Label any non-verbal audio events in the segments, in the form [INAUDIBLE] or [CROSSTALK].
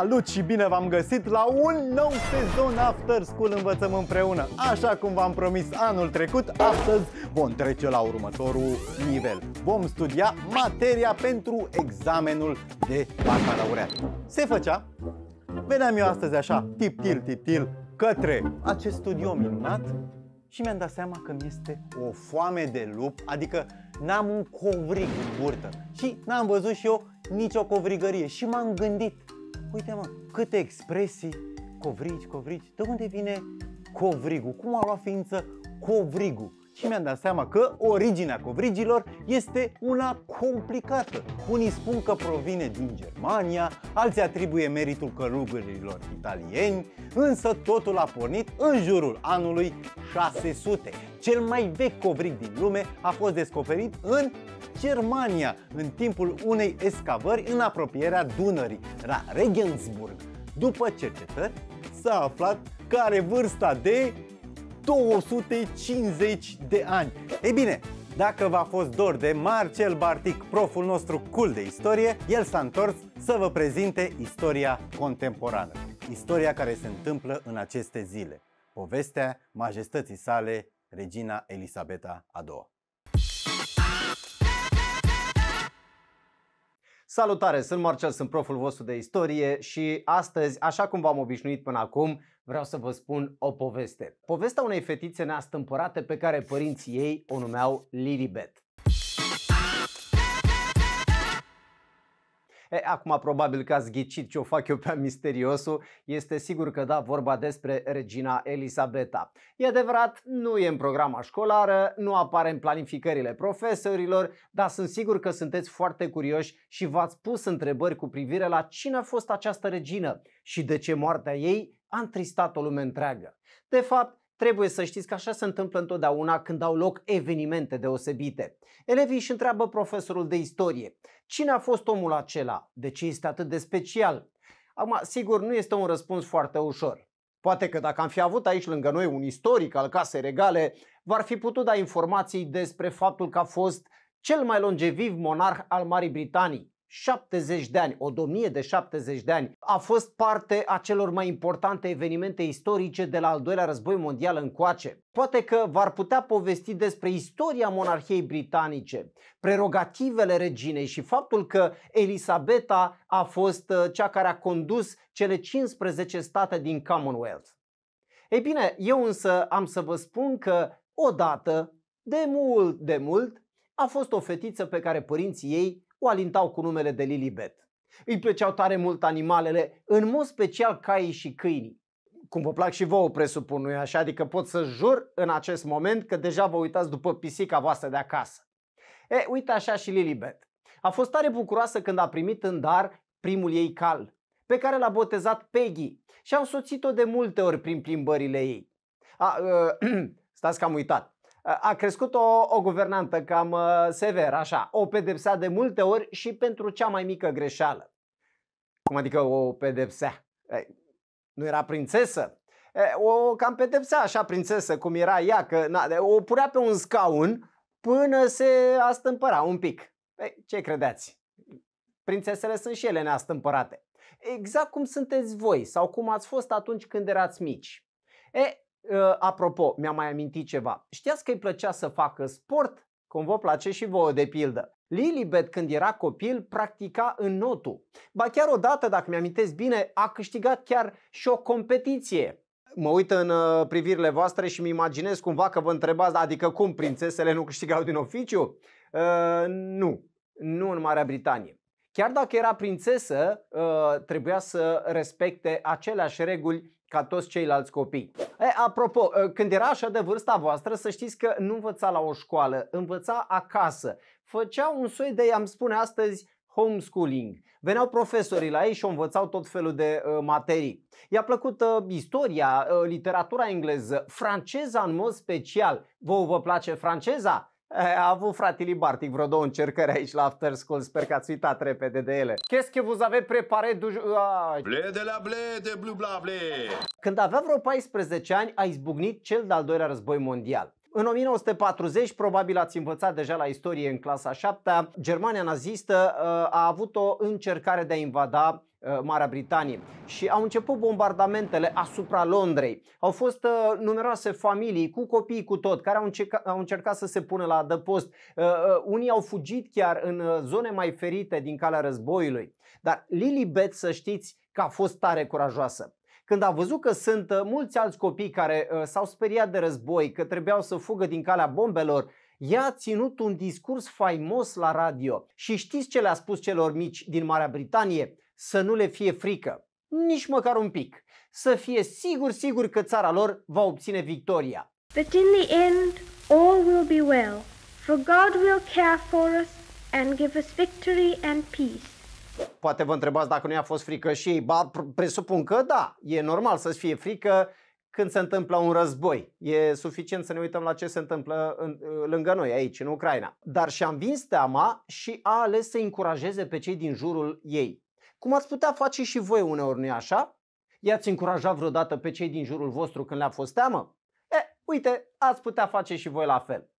Salut și bine v-am găsit la un nou sezon After School Învățăm Împreună. Așa cum v-am promis anul trecut, astăzi vom trece la următorul nivel. Vom studia materia pentru examenul de bacalaureat. Se făcea, veneam eu astăzi așa, tip-til, tip-til, către acest studio minunat și mi-am dat seama că mi este o foame de lup, adică n-am un covrig în burtă și n-am văzut și eu nicio covrigărie și m-am gândit Uite mă, câte expresii, covrigi, covrigi, de unde vine covrigul? Cum a luat ființă covrigul? Și mi-am dat seama că originea covrigilor este una complicată. Unii spun că provine din Germania, alții atribuie meritul călugărilor italieni, însă totul a pornit în jurul anului 600. Cel mai vechi covrig din lume a fost descoperit în Germania în timpul unei escavări în apropierea Dunării, la Regensburg. După cercetări, s-a aflat că are vârsta de 250 de ani. Ei bine, dacă v-a fost dor de Marcel Bartic, proful nostru cool de istorie, el s-a întors să vă prezinte istoria contemporană. Istoria care se întâmplă în aceste zile. Povestea majestății sale, Regina Elisabeta a II. Salutare, sunt Marcel, sunt proful vostru de istorie și astăzi, așa cum v-am obișnuit până acum, vreau să vă spun o poveste. Povestea unei fetițe neastâmpărate pe care părinții ei o numeau Lilibet. E, acum probabil că ați ghicit ce o fac eu pe [LAUGHS] misteriosul, este sigur că da, vorba despre regina Elisabeta. E adevărat, nu e în programa școlară, nu apare în planificările profesorilor, dar sunt sigur că sunteți foarte curioși și v-ați pus întrebări cu privire la cine a fost această regină și de ce moartea ei a întristat o lume întreagă. De fapt, Trebuie să știți că așa se întâmplă întotdeauna când au loc evenimente deosebite. Elevii își întreabă profesorul de istorie, cine a fost omul acela? De ce este atât de special? Acum, sigur, nu este un răspuns foarte ușor. Poate că dacă am fi avut aici lângă noi un istoric al casei regale, v-ar fi putut da informații despre faptul că a fost cel mai longeviv monarh al Marii Britanii, 70 de ani, o domnie de 70 de ani, a fost parte a celor mai importante evenimente istorice de la al doilea război mondial încoace. Poate că v-ar putea povesti despre istoria monarhiei britanice, prerogativele reginei și faptul că Elisabeta a fost uh, cea care a condus cele 15 state din Commonwealth. Ei bine, eu însă am să vă spun că odată, de mult, de mult, a fost o fetiță pe care părinții ei o alintau cu numele de Lilibet. Îi plăceau tare mult animalele, în mod special caii și câinii. Cum vă plac și vouă, presupun, nu așa? Adică pot să jur în acest moment că deja vă uitați după pisica voastră de acasă. E, uite așa și Lilibet. A fost tare bucuroasă când a primit în dar primul ei cal, pe care l-a botezat Peggy și a însoțit-o de multe ori prin plimbările ei. A, uh, [CLEARS THROAT] stați că am uitat a crescut o, o guvernantă cam uh, sever, așa, o pedepsea de multe ori și pentru cea mai mică greșeală. Cum adică o pedepsea? Nu era prințesă? O cam pedepsea așa prințesă cum era ea, că na, o purea pe un scaun până se astâmpăra un pic. Ei, ce credeți? Prințesele sunt și ele neastâmpărate. Exact cum sunteți voi sau cum ați fost atunci când erați mici. E, Uh, apropo, mi-a mai amintit ceva. Știați că îi plăcea să facă sport? Cum vă place și vouă, de pildă. Lilibet, când era copil, practica în înnotul. Ba chiar odată, dacă mi-amintesc bine, a câștigat chiar și o competiție. Mă uit în ă, privirile voastre și mi imaginez cumva că vă întrebați, adică cum prințesele nu câștigau din oficiu? Uh, nu, nu în Marea Britanie. Chiar dacă era prințesă, trebuia să respecte aceleași reguli ca toți ceilalți copii. E, apropo, ă, când era așa de vârsta voastră, să știți că nu învăța la o școală, învăța acasă. Făcea un soi de, am spune astăzi, homeschooling. Veneau profesorii la ei și o învățau tot felul de uh, materii. I-a plăcut uh, istoria, uh, literatura engleză, franceza în mod special. Vă vă place franceza? A avut fratele Bartic vreo două încercări aici la After School, sper că ați uitat repede de ele. Qu'est-ce que vous avez préparé du... Ble de la ble de blu bla ble. Când avea vreo 14 ani, a izbucnit cel de-al doilea război mondial. În 1940, probabil ați învățat deja la istorie în clasa 7 Germania nazistă uh, a avut o încercare de a invada uh, Marea Britanie și au început bombardamentele asupra Londrei. Au fost uh, numeroase familii cu copii cu tot care au, încercat să se pună la adăpost. unii au fugit chiar în zone mai ferite din calea războiului. Dar Lily Beth, să știți că a fost tare curajoasă când a văzut că sunt uh, mulți alți copii care uh, s-au speriat de război, că trebuiau să fugă din calea bombelor, ea a ținut un discurs faimos la radio. Și știți ce le-a spus celor mici din Marea Britanie? Să nu le fie frică. Nici măcar un pic. Să fie sigur, sigur că țara lor va obține victoria. But in the end, all will be well, for God will care for us and give us victory and peace. Poate vă întrebați dacă nu i-a fost frică și ei. Ba, presupun că da, e normal să-ți fie frică când se întâmplă un război. E suficient să ne uităm la ce se întâmplă în, uh, lângă noi, aici, în Ucraina. Dar și-a învins teama și a ales să încurajeze pe cei din jurul ei. Cum ați putea face și voi uneori, nu așa? I-ați încurajat vreodată pe cei din jurul vostru când le-a fost teamă? E, uite, ați putea face și voi la fel.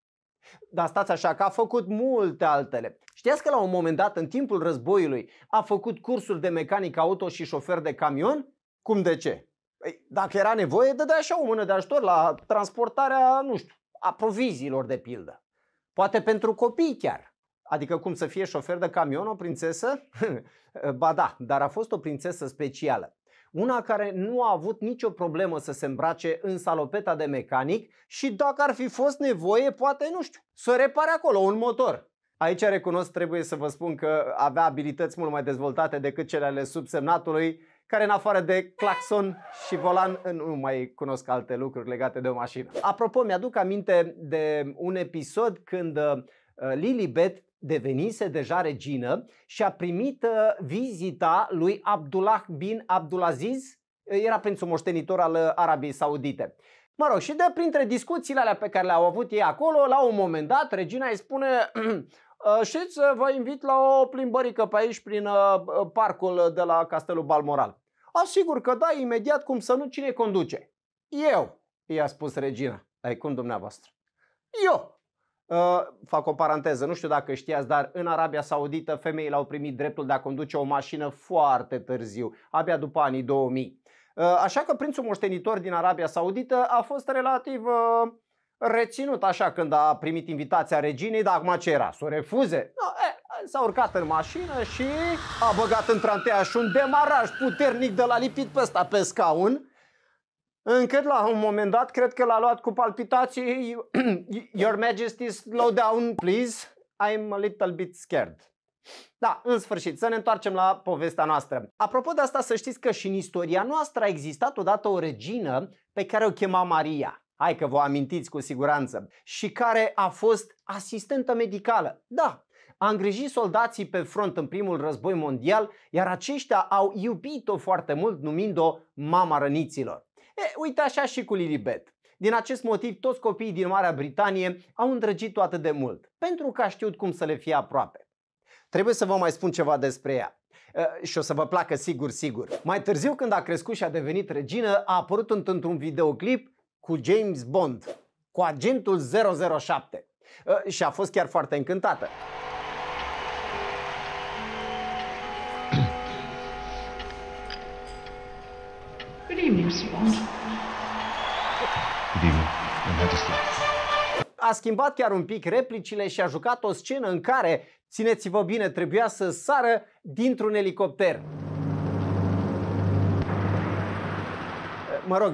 Dar stați așa că a făcut multe altele. Știați că la un moment dat, în timpul războiului, a făcut cursuri de mecanic auto și șofer de camion? Cum de ce? Păi, dacă era nevoie, dădea așa o mână de ajutor la transportarea, nu știu, a proviziilor de pildă. Poate pentru copii chiar. Adică cum să fie șofer de camion o prințesă? [LAUGHS] ba da, dar a fost o prințesă specială. Una care nu a avut nicio problemă să se îmbrace în salopeta de mecanic și dacă ar fi fost nevoie, poate, nu știu, să repare acolo un motor Aici recunosc, trebuie să vă spun că avea abilități mult mai dezvoltate decât cele ale subsemnatului, care în afară de claxon și volan nu mai cunosc alte lucruri legate de o mașină. Apropo, mi-aduc aminte de un episod când uh, Lilibet devenise deja regină și a primit uh, vizita lui Abdullah bin Abdulaziz, era prințul moștenitor al uh, Arabiei Saudite. Mă rog, și de printre discuțiile alea pe care le-au avut ei acolo, la un moment dat, regina îi spune [CLEARS THROAT] Uh, și uh, vă invit la o plimbărică pe aici prin uh, parcul de la Castelul Balmoral. Asigur că da, imediat cum să nu cine conduce. Eu, i-a spus regina. Ai cum dumneavoastră? Eu! fac o paranteză, nu știu dacă știați, dar în Arabia Saudită femeile au primit dreptul de a conduce o mașină foarte târziu, abia după anii 2000. așa că prințul moștenitor din Arabia Saudită a fost relativ uh, reținut așa când a primit invitația reginei, dar acum ce era? Să o refuze? No, e, s-a urcat în mașină și a băgat în și un demaraj puternic de la lipit pe ăsta pe scaun, încât la un moment dat cred că l-a luat cu palpitații [CLEARS THROAT] Your Majesty slow down please, I'm a little bit scared. Da, în sfârșit, să ne întoarcem la povestea noastră. Apropo de asta, să știți că și în istoria noastră a existat odată o regină pe care o chema Maria hai că vă amintiți cu siguranță, și care a fost asistentă medicală. Da, a îngrijit soldații pe front în primul război mondial, iar aceștia au iubit-o foarte mult numind-o mama răniților. E, uite așa și cu Lilibet. Din acest motiv, toți copiii din Marea Britanie au îndrăgit toate de mult, pentru că a știut cum să le fie aproape. Trebuie să vă mai spun ceva despre ea. E, și o să vă placă sigur, sigur. Mai târziu, când a crescut și a devenit regină, a apărut într-un videoclip cu James Bond, cu agentul 007. Ă, și a fost chiar foarte încântată. A schimbat chiar un pic replicile și a jucat o scenă în care, țineți-vă bine, trebuia să sară dintr-un elicopter. Mă rog,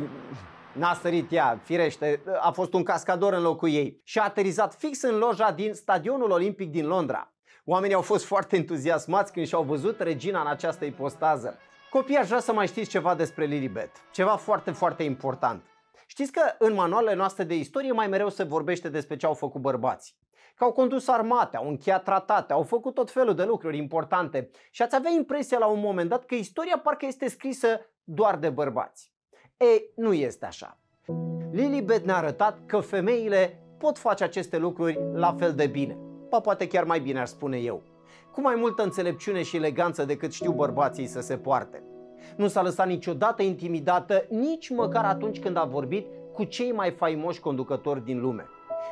N-a sărit ea, firește, a fost un cascador în locul ei și a aterizat fix în loja din Stadionul Olimpic din Londra. Oamenii au fost foarte entuziasmați când și-au văzut regina în această ipostază. Copii, aș vrea să mai știți ceva despre Lilibet, ceva foarte, foarte important. Știți că în manualele noastre de istorie mai mereu se vorbește despre ce au făcut bărbații. Că au condus armate, au încheiat tratate, au făcut tot felul de lucruri importante și ați avea impresia la un moment dat că istoria parcă este scrisă doar de bărbați. Ei, nu este așa. Lilibet ne-a arătat că femeile pot face aceste lucruri la fel de bine. Pa, poate chiar mai bine ar spune eu. Cu mai multă înțelepciune și eleganță decât știu bărbații să se poarte. Nu s-a lăsat niciodată intimidată, nici măcar atunci când a vorbit cu cei mai faimoși conducători din lume.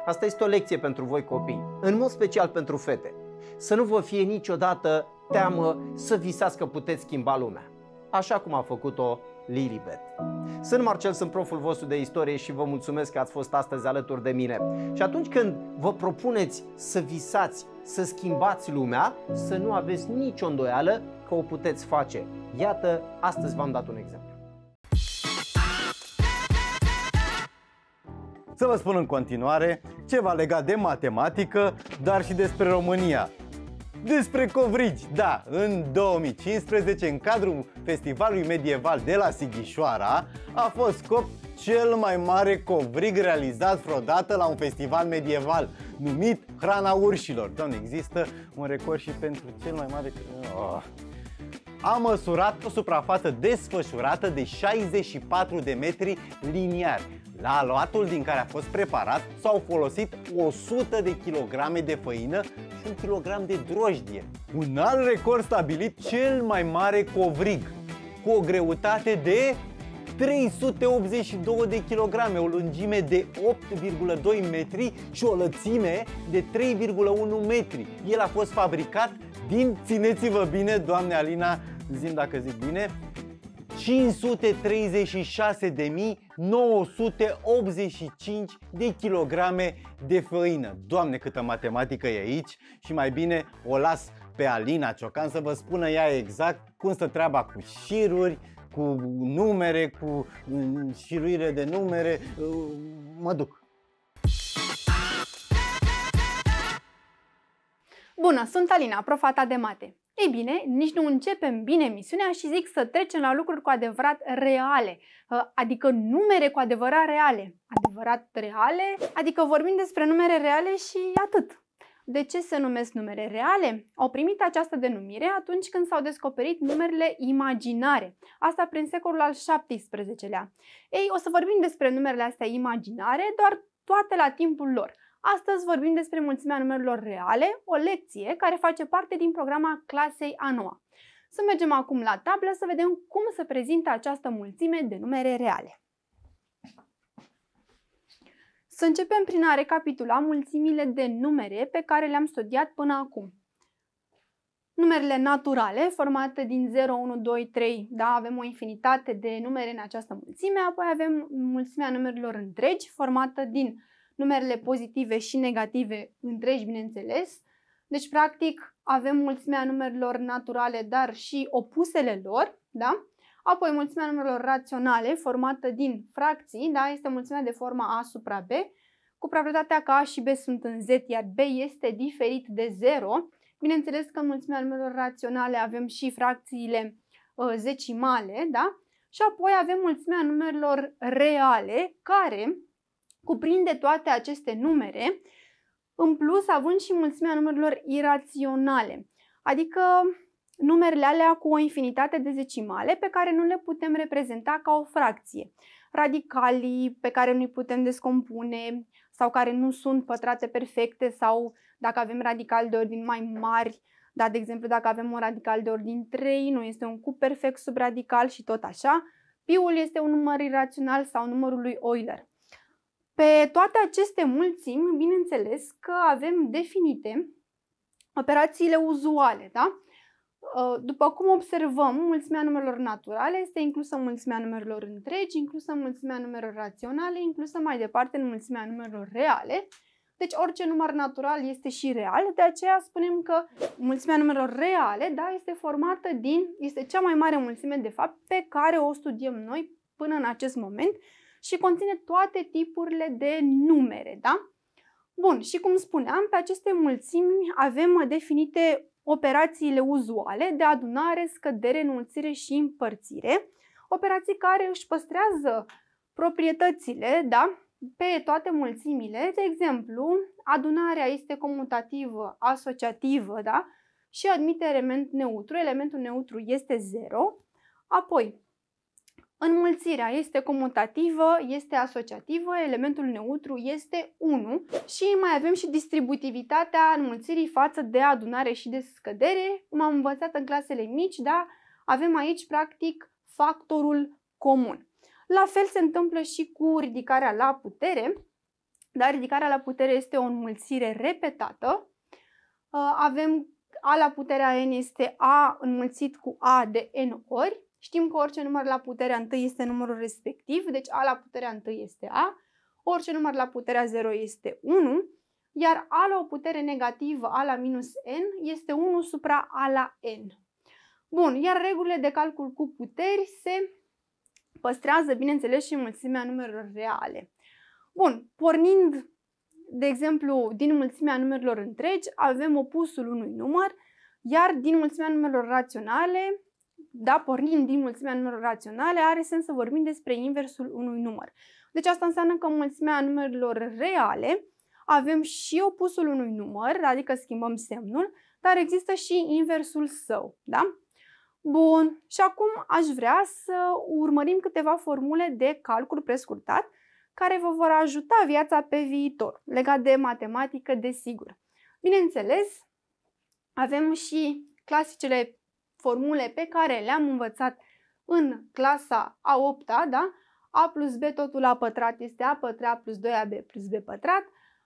Asta este o lecție pentru voi copii, în mod special pentru fete. Să nu vă fie niciodată teamă să visați că puteți schimba lumea, așa cum a făcut-o Lilibet. Sunt Marcel, sunt proful vostru de istorie și vă mulțumesc că ați fost astăzi alături de mine. Și atunci când vă propuneți să visați, să schimbați lumea, să nu aveți nicio îndoială că o puteți face. Iată, astăzi v-am dat un exemplu. Să vă spun în continuare ceva legat de matematică, dar și despre România despre covrigi. Da, în 2015, în cadrul Festivalului Medieval de la Sighișoara, a fost scop cel mai mare covrig realizat vreodată la un festival medieval, numit Hrana Urșilor. Doamne, există un record și pentru cel mai mare... Oh a măsurat o suprafață desfășurată de 64 de metri liniari. La aluatul din care a fost preparat s-au folosit 100 de kilograme de făină și 1 kilogram de drojdie. Un alt record stabilit cel mai mare covrig, cu o greutate de 382 de kilograme, o lungime de 8,2 metri și o lățime de 3,1 metri. El a fost fabricat din, țineți-vă bine, doamne Alina, zim dacă zic bine, 536.985 de kilograme de făină. Doamne, câtă matematică e aici și mai bine o las pe Alina Ciocan să vă spună ea exact cum stă treaba cu șiruri, cu numere, cu mm, șiruire de numere. Mm, mă duc. Bună, sunt Alina, profata de mate. Ei bine, nici nu începem bine misiunea și zic să trecem la lucruri cu adevărat reale, ă, adică numere cu adevărat reale. Adevărat reale? Adică vorbim despre numere reale și atât. De ce se numesc numere reale? Au primit această denumire atunci când s-au descoperit numerele imaginare, asta prin secolul al XVII-lea. Ei, o să vorbim despre numerele astea imaginare, doar toate la timpul lor. Astăzi vorbim despre mulțimea numerelor reale, o lecție care face parte din programa clasei a noua. Să mergem acum la tablă să vedem cum se prezintă această mulțime de numere reale. Să începem prin a recapitula mulțimile de numere pe care le-am studiat până acum. Numerele naturale, formate din 0, 1, 2, 3, da, avem o infinitate de numere în această mulțime, apoi avem mulțimea numerelor întregi, formată din numerele pozitive și negative întregi, bineînțeles. Deci, practic, avem mulțimea numerelor naturale, dar și opusele lor, da? Apoi, mulțimea numerelor raționale, formată din fracții, da? Este mulțimea de forma A supra B, cu probabilitatea că A și B sunt în Z, iar B este diferit de 0. Bineînțeles că în mulțimea numerelor raționale avem și fracțiile uh, zecimale, da? Și apoi avem mulțimea numerelor reale, care cuprinde toate aceste numere, în plus având și mulțimea numerelor iraționale, adică numerele alea cu o infinitate de zecimale pe care nu le putem reprezenta ca o fracție. Radicalii pe care nu-i putem descompune sau care nu sunt pătrate perfecte sau dacă avem radical de ordin mai mari, dar de exemplu dacă avem un radical de ordin 3, nu este un cu perfect subradical și tot așa. Piul este un număr irațional sau numărul lui Euler. Pe toate aceste mulțimi, bineînțeles că avem definite operațiile uzuale, da? Uh, după cum observăm, mulțimea numerelor naturale este inclusă în mulțimea numerelor întregi, inclusă în mulțimea numerelor raționale, inclusă mai departe în mulțimea numerelor reale. Deci orice număr natural este și real, de aceea spunem că mulțimea numerelor reale da, este formată din, este cea mai mare mulțime de fapt pe care o studiem noi până în acest moment, și conține toate tipurile de numere, da? Bun, și cum spuneam, pe aceste mulțimi avem definite operațiile uzuale de adunare, scădere, înmulțire și împărțire, operații care își păstrează proprietățile, da? Pe toate mulțimile, de exemplu, adunarea este comutativă, asociativă, da? Și admite element neutru, elementul neutru este 0. Apoi, Înmulțirea este comutativă, este asociativă, elementul neutru este 1 și mai avem și distributivitatea înmulțirii față de adunare și de scădere, cum am învățat în clasele mici, da? Avem aici, practic, factorul comun. La fel se întâmplă și cu ridicarea la putere, dar ridicarea la putere este o înmulțire repetată. Avem A la puterea N este A înmulțit cu A de N ori, Știm că orice număr la puterea 1 este numărul respectiv, deci A la puterea 1 este A, orice număr la puterea 0 este 1, iar A la o putere negativă, A la minus N, este 1 supra A la N. Bun, iar regulile de calcul cu puteri se păstrează, bineînțeles, și mulțimea numerelor reale. Bun, pornind, de exemplu, din mulțimea numerelor întregi, avem opusul unui număr, iar din mulțimea numerelor raționale da, pornind din mulțimea numărilor raționale, are sens să vorbim despre inversul unui număr. Deci asta înseamnă că mulțimea numerelor reale avem și opusul unui număr, adică schimbăm semnul, dar există și inversul său, da? Bun, și acum aș vrea să urmărim câteva formule de calcul prescurtat care vă vor ajuta viața pe viitor, legat de matematică, desigur. Bineînțeles, avem și clasicele formule pe care le-am învățat în clasa a 8-a, da? a plus b totul la pătrat este a pătrat plus 2ab plus b pătrat,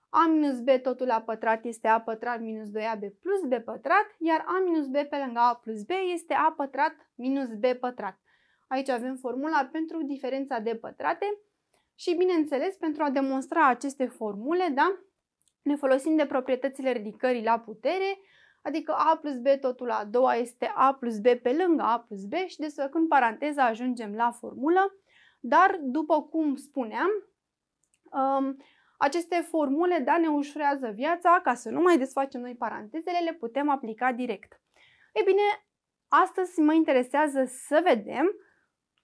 a minus b totul la pătrat este a pătrat minus 2ab plus b pătrat, iar a minus b pe lângă a plus b este a pătrat minus b pătrat. Aici avem formula pentru diferența de pătrate și, bineînțeles, pentru a demonstra aceste formule, da, ne folosim de proprietățile ridicării la putere, adică A plus B totul la a doua este A plus B pe lângă A plus B și desfăcând paranteza ajungem la formulă, dar după cum spuneam, um, aceste formule da, ne ușurează viața, ca să nu mai desfacem noi parantezele, le putem aplica direct. Ei bine, astăzi mă interesează să vedem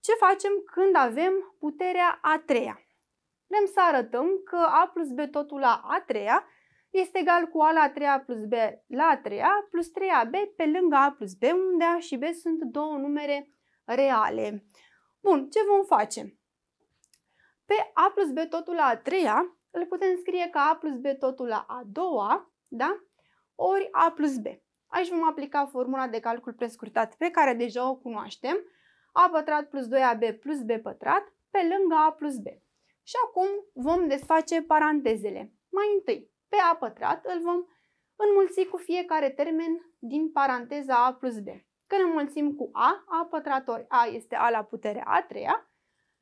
ce facem când avem puterea a treia. Vrem să arătăm că a plus b totul la a treia este egal cu A la 3A plus B la 3A plus 3AB pe lângă A plus B, unde A și B sunt două numere reale. Bun, ce vom face? Pe A plus B totul la a treia, îl putem scrie ca A plus B totul la a doua, da? ori A plus B. Aici vom aplica formula de calcul prescurtat pe care deja o cunoaștem, A pătrat plus 2AB plus B pătrat pe lângă A plus B. Și acum vom desface parantezele. Mai întâi, pe a pătrat îl vom înmulți cu fiecare termen din paranteza a plus b. Când înmulțim cu a, a pătrat ori a este a la puterea a treia,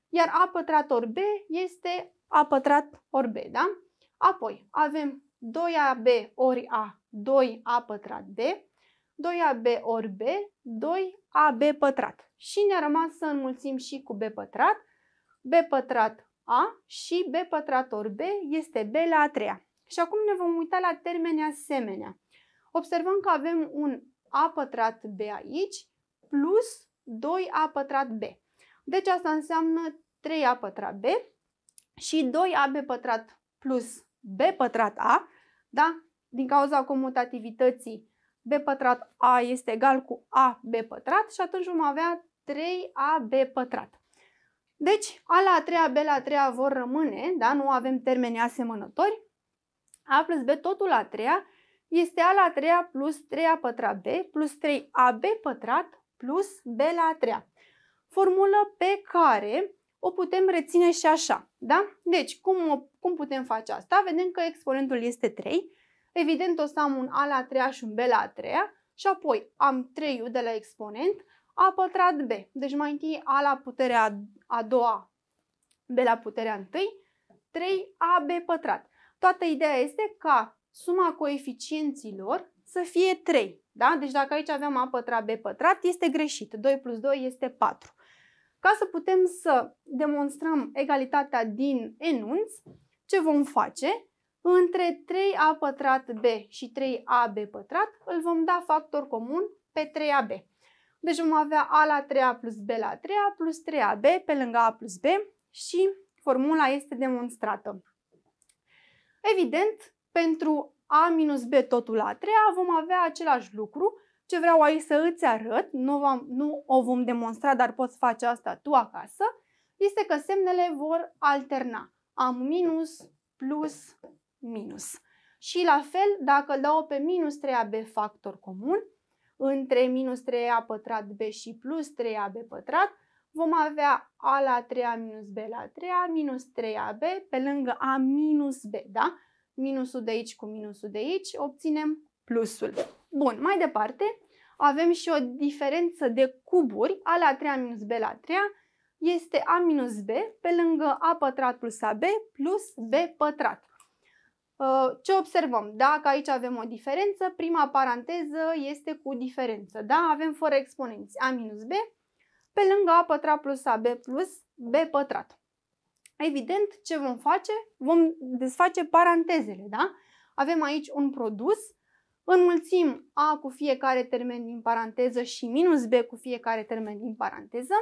iar a pătrat ori b este a pătrat ori b, da? Apoi avem 2ab ori a, 2a pătrat b, 2ab ori b, 2ab pătrat. Și ne-a rămas să înmulțim și cu b pătrat, b pătrat a și b pătrat ori b este b la a treia. Și acum ne vom uita la termeni asemenea. Observăm că avem un a pătrat b aici plus 2a pătrat b. Deci asta înseamnă 3a pătrat b și 2ab pătrat plus b pătrat a, da? Din cauza comutativității b pătrat a este egal cu ab pătrat și atunci vom avea 3ab pătrat. Deci a la a treia, b la a treia vor rămâne, da? Nu avem termeni asemănători a plus B, totul la treia, este A la treia plus 3A pătrat B plus 3AB pătrat plus B la treia. Formulă pe care o putem reține și așa, da? Deci, cum, o, cum putem face asta? Vedem că exponentul este 3, evident o să am un A la treia și un B la treia și apoi am 3U de la exponent, A pătrat B. Deci mai întâi A la puterea a doua, B la puterea întâi, 3AB pătrat. Toată ideea este ca suma coeficienților să fie 3. Da? Deci dacă aici avem a pătrat b pătrat, este greșit. 2 plus 2 este 4. Ca să putem să demonstrăm egalitatea din enunț, ce vom face? Între 3a pătrat b și 3ab pătrat îl vom da factor comun pe 3ab. Deci vom avea a la 3a plus b la 3a plus 3ab pe lângă a plus b și formula este demonstrată. Evident, pentru a minus b totul la 3 vom avea același lucru. Ce vreau aici să îți arăt, nu, vom, nu o vom demonstra, dar poți face asta tu acasă, este că semnele vor alterna. Am minus, plus, minus. Și la fel, dacă dau pe minus 3ab factor comun, între minus 3a pătrat b și plus 3ab pătrat, vom avea a la 3a minus b la 3a minus 3ab pe lângă a minus b, da? Minusul de aici cu minusul de aici obținem plusul. Bun, mai departe avem și o diferență de cuburi, a la 3a minus b la 3a este a minus b pe lângă a pătrat plus ab plus b pătrat. Uh, ce observăm? Dacă aici avem o diferență, prima paranteză este cu diferență, da? Avem fără exponenți a minus b pe lângă a pătrat plus AB plus B pătrat. Evident, ce vom face? Vom desface parantezele, da? Avem aici un produs, înmulțim A cu fiecare termen din paranteză și minus B cu fiecare termen din paranteză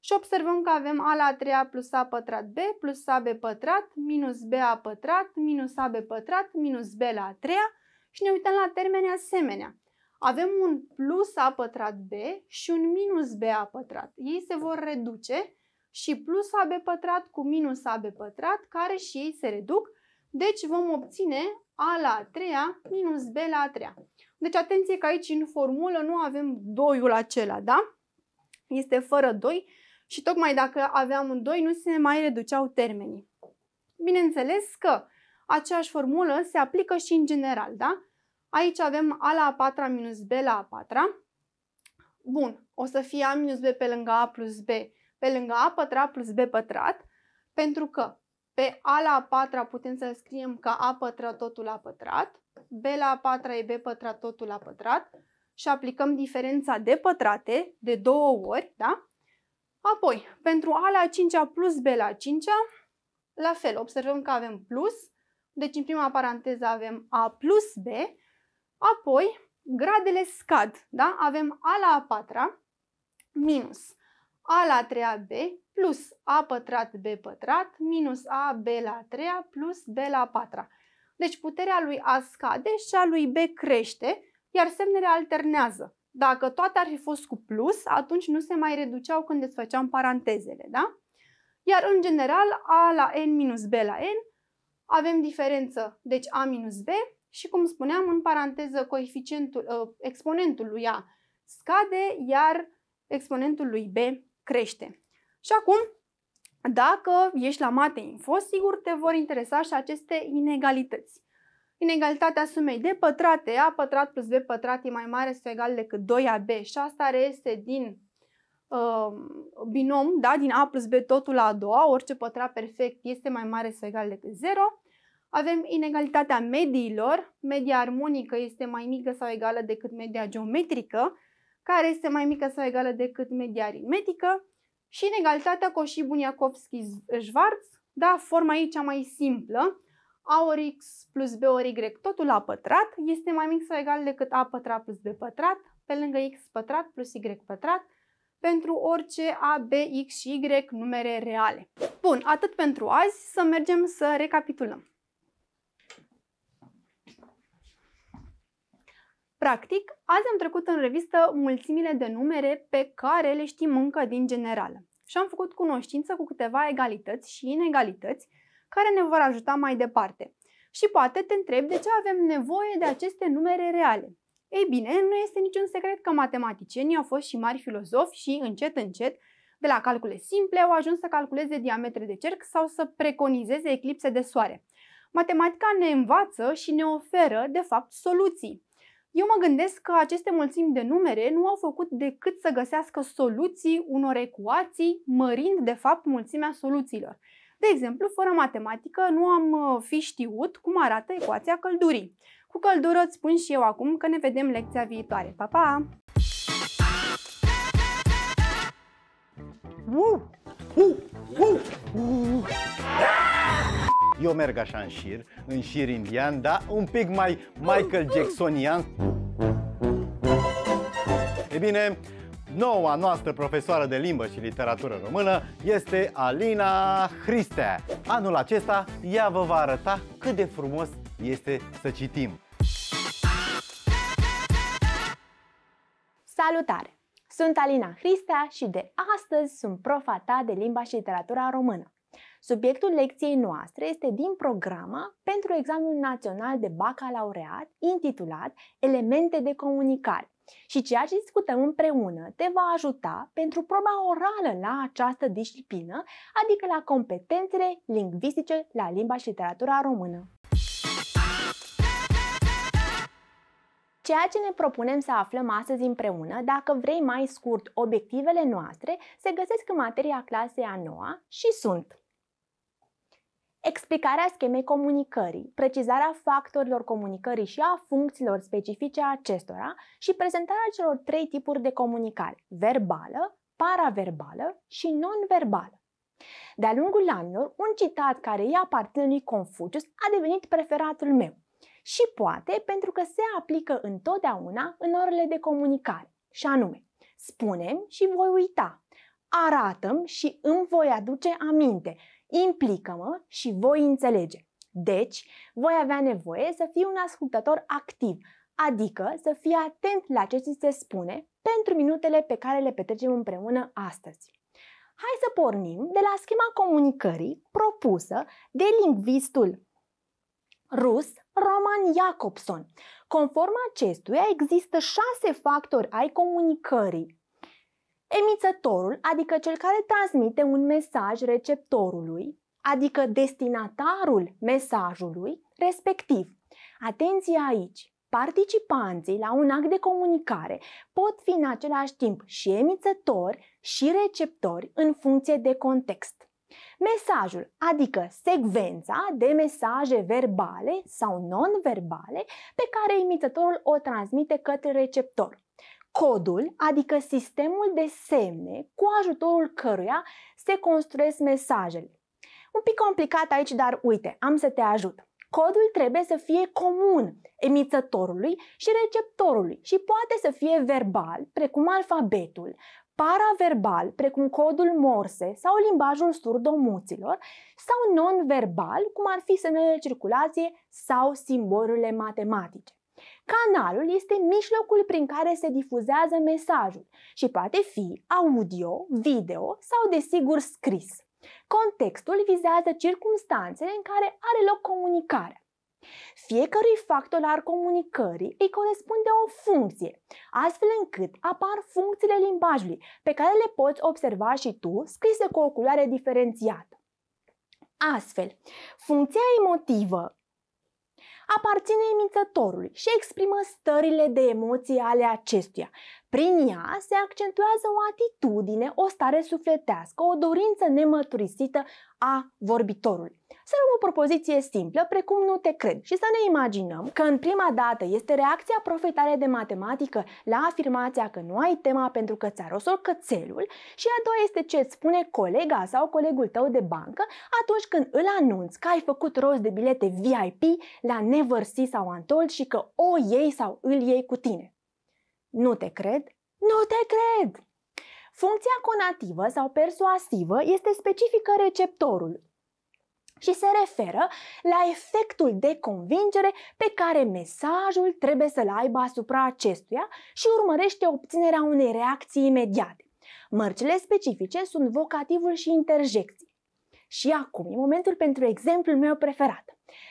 și observăm că avem A la 3 plus A pătrat B plus AB pătrat minus BA pătrat minus AB pătrat minus B la 3 și ne uităm la termeni asemenea avem un plus a pătrat b și un minus b a pătrat. Ei se vor reduce și plus ab pătrat cu minus ab pătrat, care și ei se reduc, deci vom obține a la a treia minus b la a treia. Deci atenție că aici în formulă nu avem 2-ul acela, da? Este fără 2 și tocmai dacă aveam un 2 nu se mai reduceau termenii. Bineînțeles că aceeași formulă se aplică și în general, da? Aici avem A la a patra minus B la a patra. Bun, o să fie A minus B pe lângă A plus B pe lângă A pătrat plus B pătrat, pentru că pe A la a patra putem să scriem ca A pătrat totul la pătrat, B la a patra e B pătrat totul la pătrat și aplicăm diferența de pătrate de două ori, da? Apoi, pentru A la a cincea plus B la a cincea, la fel, observăm că avem plus, deci în prima paranteză avem A plus B Apoi, gradele scad, da? Avem A la a patra minus A la a treia B plus A pătrat B pătrat minus A B la a treia plus B la a patra. Deci puterea lui A scade și a lui B crește, iar semnele alternează. Dacă toate ar fi fost cu plus, atunci nu se mai reduceau când desfăceam parantezele, da? Iar în general, A la N minus B la N, avem diferență, deci A minus B și, cum spuneam, în paranteză, coeficientul, uh, exponentul lui A scade, iar exponentul lui B crește. Și acum, dacă ești la mate info, sigur te vor interesa și aceste inegalități. Inegalitatea sumei de pătrate, a pătrat plus b pătrat e mai mare sau egal decât 2ab și asta reiese din uh, binom, da, din a plus b totul la a doua, orice pătrat perfect este mai mare sau egal decât 0 avem inegalitatea mediilor, media armonică este mai mică sau egală decât media geometrică, care este mai mică sau egală decât media aritmetică și inegalitatea coșii buniakovski schwarz da, forma ei cea mai simplă, a ori x plus b ori y, totul la pătrat, este mai mic sau egal decât a pătrat plus b pătrat, pe lângă x pătrat plus y pătrat, pentru orice a, b, x și y numere reale. Bun, atât pentru azi, să mergem să recapitulăm. Practic, azi am trecut în revistă mulțimile de numere pe care le știm încă din general și am făcut cunoștință cu câteva egalități și inegalități care ne vor ajuta mai departe. Și poate te întreb de ce avem nevoie de aceste numere reale. Ei bine, nu este niciun secret că matematicienii au fost și mari filozofi și, încet, încet, de la calcule simple, au ajuns să calculeze diametre de cerc sau să preconizeze eclipse de soare. Matematica ne învață și ne oferă, de fapt, soluții. Eu mă gândesc că aceste mulțimi de numere nu au făcut decât să găsească soluții unor ecuații, mărind de fapt mulțimea soluțiilor. De exemplu, fără matematică nu am uh, fi știut cum arată ecuația căldurii. Cu căldură îți spun și eu acum că ne vedem lecția viitoare. Pa, pa! Uh! Uh! Uh! Uh! Eu merg așa în șir, în șir indian, da? Un pic mai Michael Jacksonian. E bine, noua noastră profesoară de limbă și literatură română este Alina Hristea. Anul acesta ea vă va arăta cât de frumos este să citim. Salutare! Sunt Alina Hristea și de astăzi sunt profa ta de limba și literatura română. Subiectul lecției noastre este din programa pentru examenul național de bacalaureat intitulat Elemente de comunicare. Și ceea ce discutăm împreună te va ajuta pentru proba orală la această disciplină, adică la competențele lingvistice la limba și literatura română. Ceea ce ne propunem să aflăm astăzi împreună, dacă vrei mai scurt, obiectivele noastre se găsesc în materia clasei a noua și sunt Explicarea schemei comunicării, precizarea factorilor comunicării și a funcțiilor specifice a acestora și prezentarea celor trei tipuri de comunicare, verbală, paraverbală și non-verbală. De-a lungul anilor, un citat care ia aparține lui Confucius a devenit preferatul meu și poate pentru că se aplică întotdeauna în orele de comunicare, și anume, spunem și voi uita, arată și îmi voi aduce aminte, Implică-mă și voi înțelege. Deci, voi avea nevoie să fii un ascultător activ, adică să fii atent la ce ți se spune pentru minutele pe care le petrecem împreună astăzi. Hai să pornim de la schema comunicării propusă de lingvistul rus Roman Jacobson. Conform acestuia, există șase factori ai comunicării Emițătorul, adică cel care transmite un mesaj receptorului, adică destinatarul mesajului respectiv. Atenție aici! Participanții la un act de comunicare pot fi în același timp și emițători și receptori în funcție de context. Mesajul, adică secvența de mesaje verbale sau non-verbale pe care emițătorul o transmite către receptor codul, adică sistemul de semne cu ajutorul căruia se construiesc mesajele. Un pic complicat aici, dar uite, am să te ajut. Codul trebuie să fie comun emițătorului și receptorului și poate să fie verbal, precum alfabetul, paraverbal, precum codul morse sau limbajul surdomuților, sau non-verbal, cum ar fi semnele de circulație sau simbolurile matematice. Canalul este mijlocul prin care se difuzează mesajul și poate fi audio, video sau, desigur, scris. Contextul vizează circumstanțele în care are loc comunicarea. Fiecărui factor al comunicării îi corespunde o funcție, astfel încât apar funcțiile limbajului, pe care le poți observa și tu, scrise cu o culoare diferențiată. Astfel, funcția emotivă aparține emițătorului și exprimă stările de emoții ale acestuia. Prin ea se accentuează o atitudine, o stare sufletească, o dorință nemăturisită a vorbitorului. Să luăm o propoziție simplă, precum nu te cred, și să ne imaginăm că în prima dată este reacția profetare de matematică la afirmația că nu ai tema pentru că ți-a rosol cățelul și a doua este ce îți spune colega sau colegul tău de bancă atunci când îl anunți că ai făcut rost de bilete VIP la Never See sau Antol și că o iei sau îl iei cu tine. Nu te cred? Nu te cred! Funcția conativă sau persuasivă este specifică receptorul, și se referă la efectul de convingere pe care mesajul trebuie să-l aibă asupra acestuia și urmărește obținerea unei reacții imediate. Mărcile specifice sunt vocativul și interjecții. Și acum e momentul pentru exemplul meu preferat.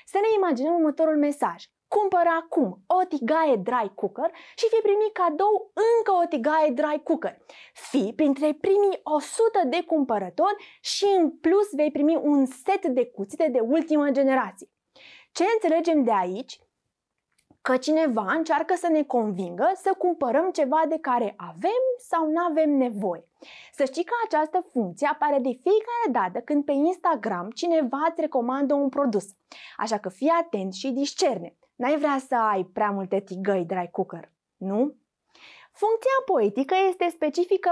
Să ne imaginăm următorul mesaj cumpără acum o tigaie dry cooker și fi primit cadou încă o tigaie dry cooker. Fi printre primii 100 de cumpărători și în plus vei primi un set de cuțite de ultimă generație. Ce înțelegem de aici că cineva încearcă să ne convingă să cumpărăm ceva de care avem sau nu avem nevoie. Să știi că această funcție apare de fiecare dată când pe Instagram cineva îți recomandă un produs. Așa că fii atent și discerne. N-ai vrea să ai prea multe tigăi, dry cooker, nu? Funcția poetică este specifică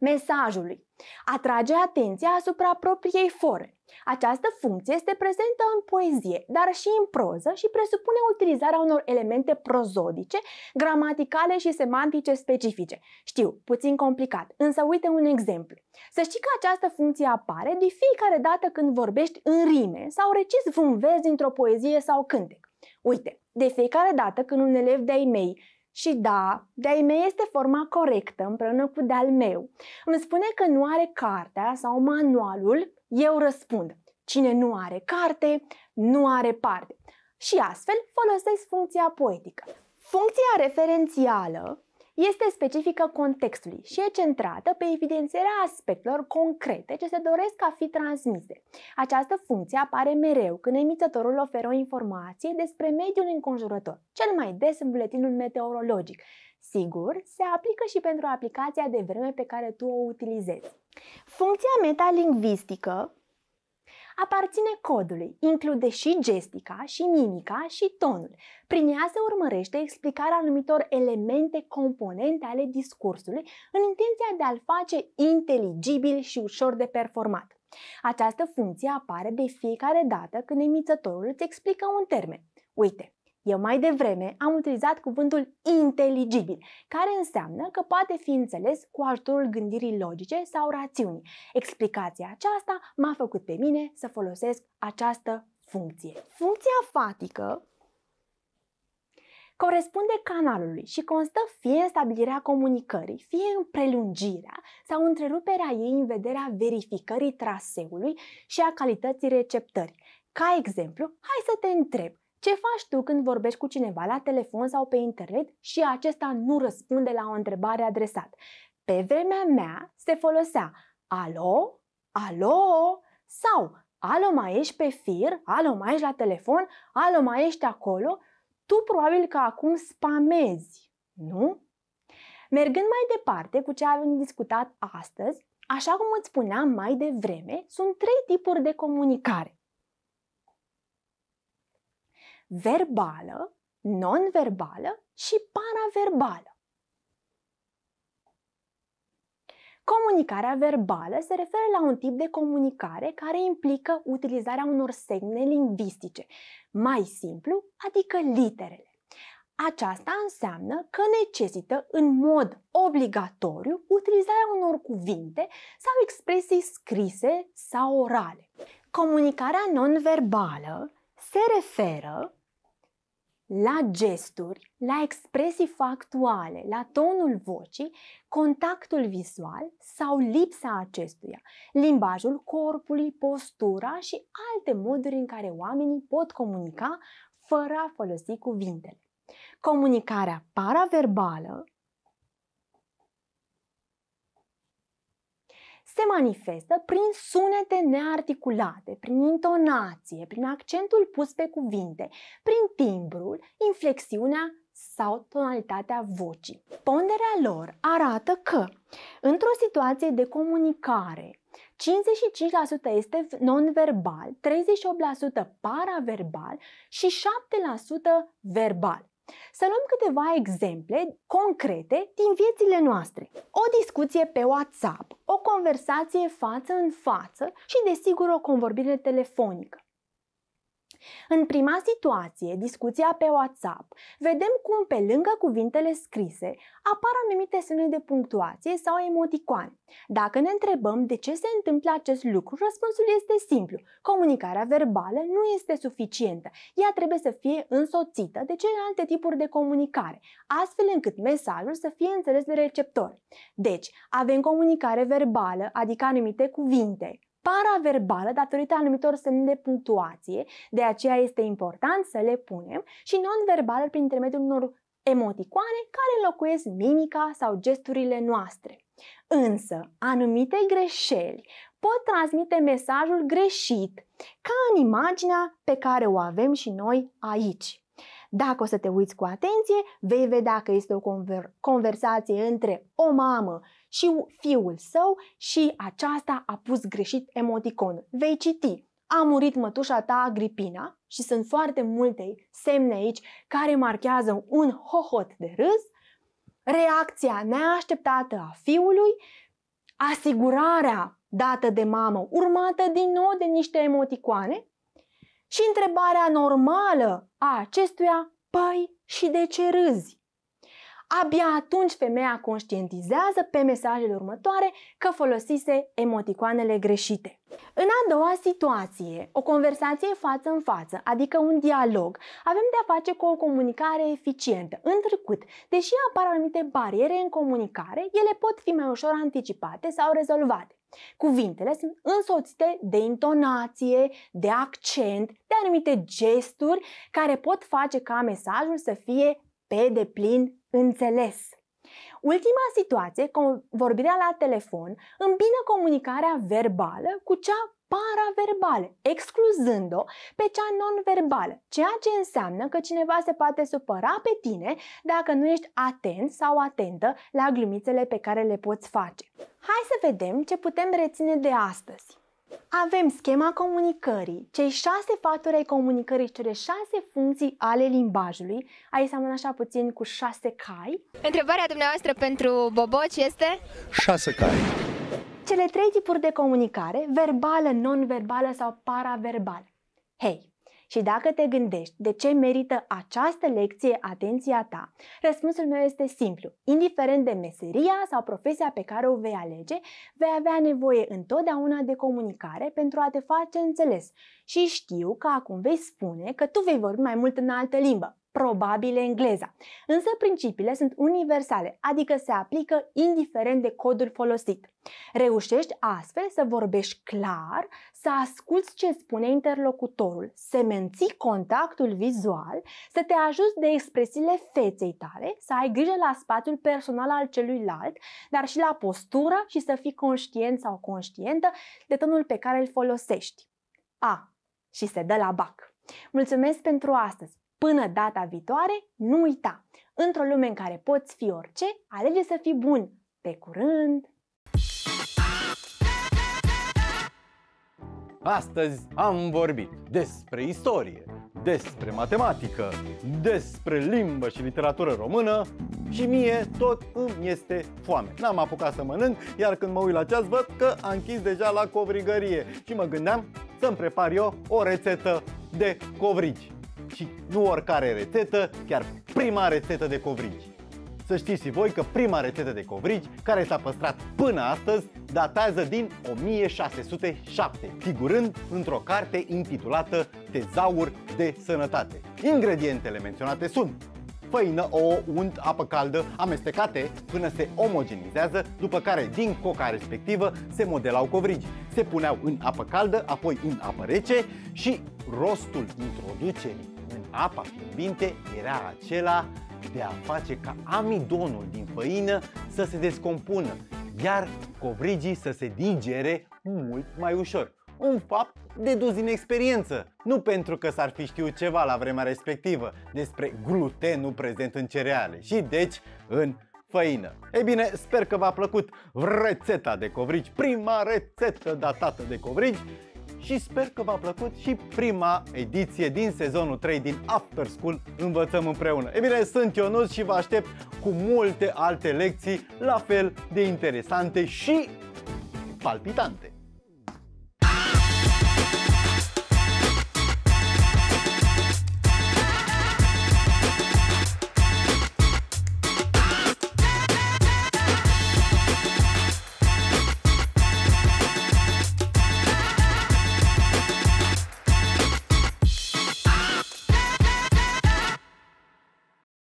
mesajului. Atrage atenția asupra propriei fore. Această funcție este prezentă în poezie, dar și în proză și presupune utilizarea unor elemente prozodice, gramaticale și semantice specifice. Știu, puțin complicat, însă uite un exemplu. Să știi că această funcție apare de fiecare dată când vorbești în rime sau recizi vreun vers dintr-o poezie sau cântec. Uite, de fiecare dată când un elev de-ai mei și da, de-ai mei este forma corectă împreună cu de-al meu. Îmi spune că nu are cartea sau manualul, eu răspund. Cine nu are carte, nu are parte. Și astfel folosesc funcția poetică. Funcția referențială este specifică contextului și e centrată pe evidențierea aspectelor concrete ce se doresc a fi transmise. Această funcție apare mereu când emițătorul oferă o informație despre mediul înconjurător, cel mai des în buletinul meteorologic. Sigur, se aplică și pentru aplicația de vreme pe care tu o utilizezi. Funcția metalingvistică aparține codului, include și gestica, și mimica, și tonul. Prin ea se urmărește explicarea anumitor elemente componente ale discursului în intenția de a-l face inteligibil și ușor de performat. Această funcție apare de fiecare dată când emițătorul îți explică un termen. Uite, eu mai devreme am utilizat cuvântul inteligibil, care înseamnă că poate fi înțeles cu ajutorul gândirii logice sau rațiunii. Explicația aceasta m-a făcut pe mine să folosesc această funcție. Funcția fatică corespunde canalului și constă fie în stabilirea comunicării, fie în prelungirea sau întreruperea ei în vederea verificării traseului și a calității receptării. Ca exemplu, hai să te întreb, ce faci tu când vorbești cu cineva la telefon sau pe internet și acesta nu răspunde la o întrebare adresată? Pe vremea mea se folosea alo, alo sau alo mai ești pe fir, alo mai ești la telefon, alo mai ești acolo. Tu probabil că acum spamezi, nu? Mergând mai departe cu ce avem discutat astăzi, așa cum îți spuneam mai devreme, sunt trei tipuri de comunicare verbală, non-verbală și paraverbală. Comunicarea verbală se referă la un tip de comunicare care implică utilizarea unor semne lingvistice, mai simplu, adică literele. Aceasta înseamnă că necesită în mod obligatoriu utilizarea unor cuvinte sau expresii scrise sau orale. Comunicarea non-verbală se referă la gesturi, la expresii factuale, la tonul vocii, contactul vizual sau lipsa acestuia, limbajul corpului, postura și alte moduri în care oamenii pot comunica fără a folosi cuvintele. Comunicarea paraverbală se manifestă prin sunete nearticulate, prin intonație, prin accentul pus pe cuvinte, prin timbrul, inflexiunea sau tonalitatea vocii. Ponderea lor arată că, într-o situație de comunicare, 55% este non-verbal, 38% paraverbal și 7% verbal. Să luăm câteva exemple concrete din viețile noastre. O discuție pe WhatsApp, o conversație față în față și, desigur, o convorbire telefonică. În prima situație, discuția pe WhatsApp, vedem cum pe lângă cuvintele scrise apar anumite semne de punctuație sau emoticoane. Dacă ne întrebăm de ce se întâmplă acest lucru, răspunsul este simplu. Comunicarea verbală nu este suficientă. Ea trebuie să fie însoțită de celelalte tipuri de comunicare, astfel încât mesajul să fie înțeles de receptor. Deci, avem comunicare verbală, adică anumite cuvinte, paraverbală datorită anumitor semne de punctuație, de aceea este important să le punem, și non-verbală prin intermediul unor emoticoane care înlocuiesc mimica sau gesturile noastre. Însă, anumite greșeli pot transmite mesajul greșit, ca în imaginea pe care o avem și noi aici. Dacă o să te uiți cu atenție, vei vedea că este o conver- conversație între o mamă și fiul său și aceasta a pus greșit emoticonul. Vei citi. A murit mătușa ta Agripina și sunt foarte multe semne aici care marchează un hohot de râs, reacția neașteptată a fiului, asigurarea dată de mamă, urmată din nou de niște emoticoane și întrebarea normală a acestuia, păi și de ce râzi? abia atunci femeia conștientizează pe mesajele următoare că folosise emoticoanele greșite. În a doua situație, o conversație față în față, adică un dialog, avem de-a face cu o comunicare eficientă, întrucât, deși apar anumite bariere în comunicare, ele pot fi mai ușor anticipate sau rezolvate. Cuvintele sunt însoțite de intonație, de accent, de anumite gesturi care pot face ca mesajul să fie pe deplin înțeles. Ultima situație, vorbirea la telefon, îmbină comunicarea verbală cu cea paraverbală, excluzând-o pe cea non-verbală, ceea ce înseamnă că cineva se poate supăra pe tine dacă nu ești atent sau atentă la glumițele pe care le poți face. Hai să vedem ce putem reține de astăzi. Avem schema comunicării, cei șase factori ai comunicării, cele șase funcții ale limbajului. Aici seamănă așa puțin cu șase cai. Întrebarea dumneavoastră pentru Boboci este? Șase cai. Cele trei tipuri de comunicare, verbală, non-verbală sau paraverbală. Hei, și dacă te gândești de ce merită această lecție atenția ta, răspunsul meu este simplu. Indiferent de meseria sau profesia pe care o vei alege, vei avea nevoie întotdeauna de comunicare pentru a te face înțeles. Și știu că acum vei spune că tu vei vorbi mai mult în altă limbă probabil engleza. Însă principiile sunt universale, adică se aplică indiferent de codul folosit. Reușești astfel să vorbești clar, să asculți ce spune interlocutorul, să menții contactul vizual, să te ajuți de expresiile feței tale, să ai grijă la spațiul personal al celuilalt, dar și la postura și să fii conștient sau conștientă de tonul pe care îl folosești. A. Și se dă la bac. Mulțumesc pentru astăzi! Până data viitoare, nu uita! Într-o lume în care poți fi orice, alege să fii bun! Pe curând! Astăzi am vorbit despre istorie, despre matematică, despre limbă și literatură română și mie tot îmi este foame. N-am apucat să mănânc, iar când mă uit la ceas văd că am închis deja la covrigărie și mă gândeam să-mi prepar eu o rețetă de covrigi și nu oricare rețetă, chiar prima rețetă de covrigi. Să știți și voi că prima rețetă de covrigi, care s-a păstrat până astăzi, datează din 1607, figurând într-o carte intitulată Tezaur de Sănătate. Ingredientele menționate sunt făină, ouă, unt, apă caldă, amestecate până se omogenizează, după care din coca respectivă se modelau covrigi. Se puneau în apă caldă, apoi în apă rece și rostul introducerii apa fierbinte era acela de a face ca amidonul din făină să se descompună, iar covrigii să se digere mult mai ușor. Un fapt dedus din experiență, nu pentru că s-ar fi știut ceva la vremea respectivă despre glutenul prezent în cereale și deci în făină. Ei bine, sper că v-a plăcut rețeta de covrigi, prima rețetă datată de covrigi și sper că v-a plăcut și prima ediție din sezonul 3 din After School Învățăm Împreună. E bine, sunt Ionuț și vă aștept cu multe alte lecții la fel de interesante și palpitante.